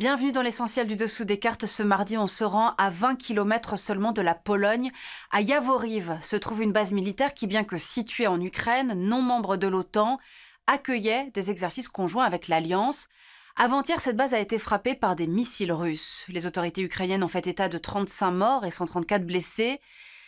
Bienvenue dans l'essentiel du dessous des cartes. Ce mardi, on se rend à 20 km seulement de la Pologne. À Yavoriv se trouve une base militaire qui, bien que située en Ukraine, non membre de l'OTAN, accueillait des exercices conjoints avec l'Alliance. Avant-hier, cette base a été frappée par des missiles russes. Les autorités ukrainiennes ont fait état de 35 morts et 134 blessés.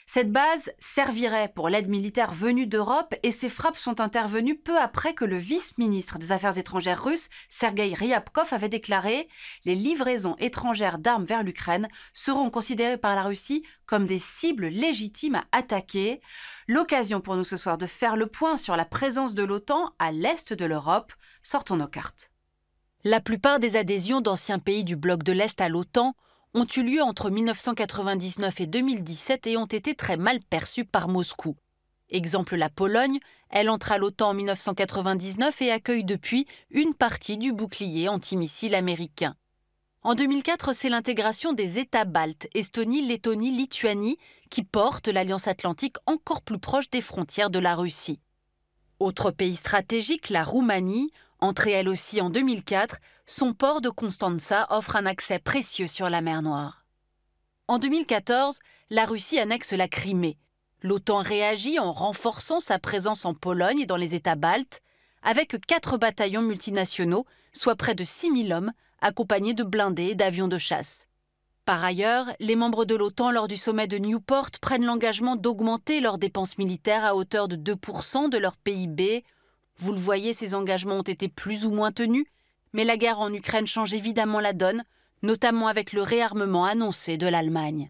Cette base servirait pour l'aide militaire venue d'Europe et ces frappes sont intervenues peu après que le vice-ministre des Affaires étrangères russe, Sergei Ryabkov, avait déclaré Les livraisons étrangères d'armes vers l'Ukraine seront considérées par la Russie comme des cibles légitimes à attaquer. L'occasion pour nous ce soir de faire le point sur la présence de l'OTAN à l'est de l'Europe. Sortons nos cartes. La plupart des adhésions d'anciens pays du bloc de l'Est à l'OTAN ont eu lieu entre 1999 et 2017 et ont été très mal perçus par Moscou. Exemple la Pologne, elle entre à l'OTAN en 1999 et accueille depuis une partie du bouclier antimissile américain. En 2004, c'est l'intégration des États baltes, Estonie, Lettonie, Lituanie, qui porte l'Alliance atlantique encore plus proche des frontières de la Russie. Autre pays stratégique, la Roumanie. Entrée elle aussi en 2004, son port de Constanza offre un accès précieux sur la mer Noire. En 2014, la Russie annexe la Crimée. L'OTAN réagit en renforçant sa présence en Pologne et dans les États baltes, avec quatre bataillons multinationaux, soit près de 6000 hommes, accompagnés de blindés et d'avions de chasse. Par ailleurs, les membres de l'OTAN lors du sommet de Newport prennent l'engagement d'augmenter leurs dépenses militaires à hauteur de 2% de leur PIB vous le voyez, ces engagements ont été plus ou moins tenus, mais la guerre en Ukraine change évidemment la donne, notamment avec le réarmement annoncé de l'Allemagne.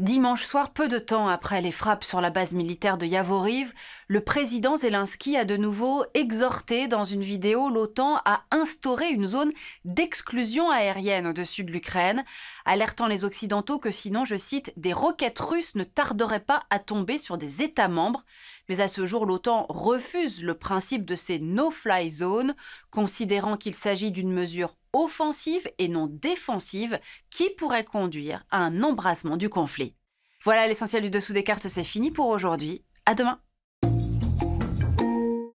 Dimanche soir, peu de temps après les frappes sur la base militaire de Yavoriv, le président Zelensky a de nouveau exhorté dans une vidéo l'OTAN à instaurer une zone d'exclusion aérienne au-dessus de l'Ukraine, alertant les Occidentaux que sinon, je cite, des roquettes russes ne tarderaient pas à tomber sur des États membres. Mais à ce jour, l'OTAN refuse le principe de ces no-fly zones, considérant qu'il s'agit d'une mesure offensive et non défensive qui pourrait conduire à un embrassement du conflit. Voilà l'essentiel du dessous des cartes, c'est fini pour aujourd'hui. À demain!